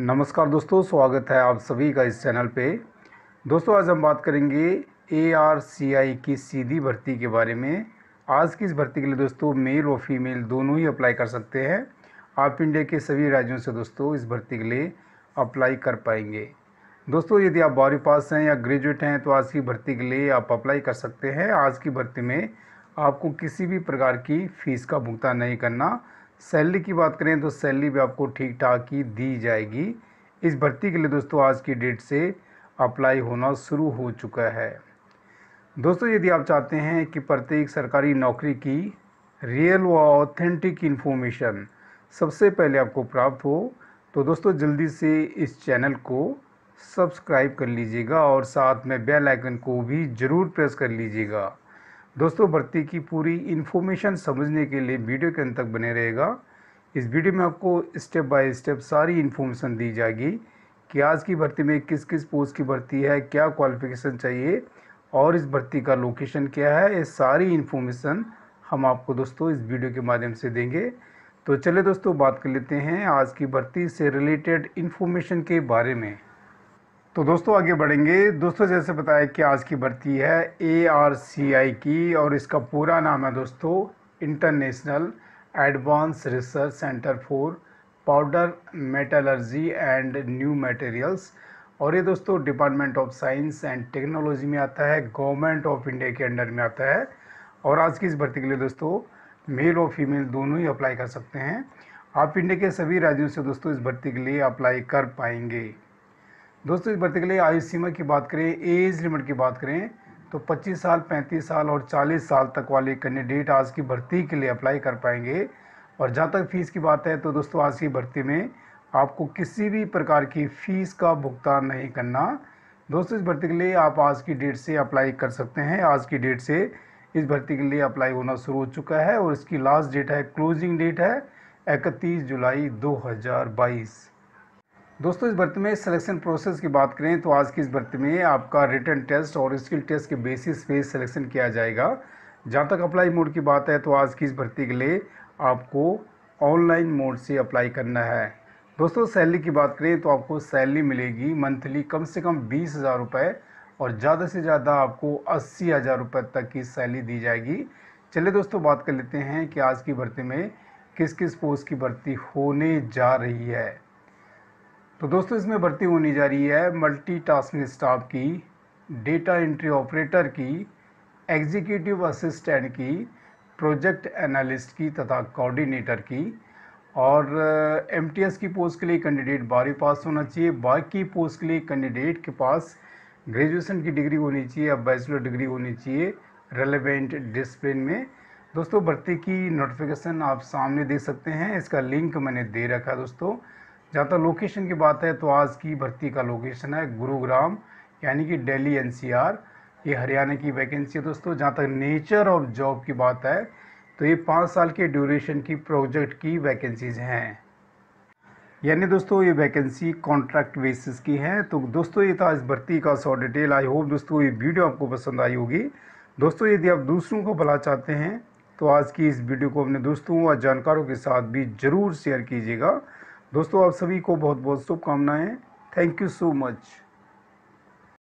नमस्कार दोस्तों स्वागत है आप सभी का इस चैनल पे दोस्तों आज हम बात करेंगे ए आर सी आई की सीधी भर्ती के बारे में आज की इस भर्ती के लिए दोस्तों मेल और फीमेल दोनों ही अप्लाई कर सकते हैं आप इंडिया के सभी राज्यों से दोस्तों इस भर्ती के लिए अप्लाई कर पाएंगे दोस्तों यदि आप बारहवीं पास हैं या ग्रेजुएट हैं तो आज की भर्ती के लिए आप अप्लाई कर सकते हैं आज की भर्ती में आपको किसी भी प्रकार की फ़ीस का भुगतान नहीं करना सैलरी की बात करें तो सैलरी भी आपको ठीक ठाक ही दी जाएगी इस भर्ती के लिए दोस्तों आज की डेट से अप्लाई होना शुरू हो चुका है दोस्तों यदि आप चाहते हैं कि प्रत्येक सरकारी नौकरी की रियल व ऑथेंटिक इन्फॉर्मेशन सबसे पहले आपको प्राप्त हो तो दोस्तों जल्दी से इस चैनल को सब्सक्राइब कर लीजिएगा और साथ में बेल आइकन को भी ज़रूर प्रेस कर लीजिएगा दोस्तों भर्ती की पूरी इन्फॉर्मेशन समझने के लिए वीडियो के अंत तक बने रहेगा इस वीडियो में आपको स्टेप बाय स्टेप सारी इन्फॉर्मेशन दी जाएगी कि आज की भर्ती में किस किस पोस्ट की भर्ती है क्या क्वालिफिकेशन चाहिए और इस भर्ती का लोकेशन क्या है ये सारी इन्फॉर्मेशन हम आपको दोस्तों इस वीडियो के माध्यम से देंगे तो चले दोस्तों बात कर लेते हैं आज की भर्ती से रिलेटेड इन्फॉर्मेशन के बारे में तो दोस्तों आगे बढ़ेंगे दोस्तों जैसे बताया कि आज की भर्ती है ए आर सी आई की और इसका पूरा नाम है दोस्तों international advance research centre for powder metallurgy and new materials और ये दोस्तों department of science and technology में आता है गवर्नमेंट ऑफ इंडिया के अंडर में आता है और आज की इस भर्ती के लिए दोस्तों मेल और फीमेल दोनों ही अप्लाई कर सकते हैं आप इंडिया के सभी राज्यों से दोस्तों इस भर्ती के लिए अप्लाई कर पाएंगे दोस्तों इस भर्ती के लिए आयु सीमा की बात करें एज लिमिट की बात करें तो 25 साल 35 साल और 40 साल तक वाले कैंडिडेट आज की भर्ती के लिए अप्लाई कर पाएंगे और जहाँ तक फ़ीस की बात है तो दोस्तों आज की भर्ती में आपको किसी भी प्रकार की फ़ीस का भुगतान नहीं करना दोस्तों इस भर्ती के लिए आप आज की डेट से अप्लाई कर सकते हैं आज की डेट से इस भर्ती के लिए अप्लाई होना शुरू हो चुका है और इसकी लास्ट डेट है क्लोजिंग डेट है इकतीस जुलाई दो दोस्तों इस भर्ती में सिलेक्शन प्रोसेस की बात करें तो आज की इस भर्ती में आपका रिटर्न टेस्ट और स्किल टेस्ट के बेसिस पे सिलेक्शन किया जाएगा जहाँ तक अप्लाई मोड की बात है तो आज की इस भर्ती के लिए आपको ऑनलाइन मोड से अप्लाई करना है दोस्तों सैलरी की बात करें तो आपको सैलरी मिलेगी मंथली कम से कम बीस हज़ार रुपये और ज़्यादा से ज़्यादा आपको अस्सी हज़ार रुपये तक की सैलरी दी जाएगी चलिए दोस्तों बात कर लेते हैं कि आज की भर्ती में किस किस पोस्ट की भर्ती होने जा रही है तो दोस्तों इसमें भर्ती होनी जा रही है मल्टीटास्किंग स्टाफ की डेटा एंट्री ऑपरेटर की एग्जीक्यूटिव असिस्टेंट की प्रोजेक्ट एनालिस्ट की तथा कोऑर्डिनेटर की और एम uh, की पोस्ट के लिए कैंडिडेट बारहवीं पास होना चाहिए बाकी पोस्ट के लिए कैंडिडेट के पास ग्रेजुएशन की डिग्री होनी चाहिए या बैचलर डिग्री होनी चाहिए रेलिवेंट डिसप्लिन में दोस्तों भर्ती की नोटिफिकेशन आप सामने दे सकते हैं इसका लिंक मैंने दे रखा है दोस्तों जहाँ तक लोकेशन की बात है तो आज की भर्ती का लोकेशन है गुरुग्राम यानी कि दिल्ली एनसीआर ये हरियाणा की वैकेंसी है दोस्तों जहाँ तक नेचर ऑफ जॉब की बात है तो ये पाँच साल के ड्यूरेशन की प्रोजेक्ट की वैकेंसीज़ हैं यानी दोस्तों ये वैकेंसी कॉन्ट्रैक्ट बेसिस की है तो दोस्तों ये था इस भर्ती का सौ डिटेल आई होप दोस्तों ये वीडियो आपको पसंद आई होगी दोस्तों यदि आप दूसरों को भला चाहते हैं तो आज की इस वीडियो को अपने दोस्तों और जानकारों के साथ भी ज़रूर शेयर कीजिएगा दोस्तों आप सभी को बहुत बहुत शुभकामनाएं थैंक यू सो मच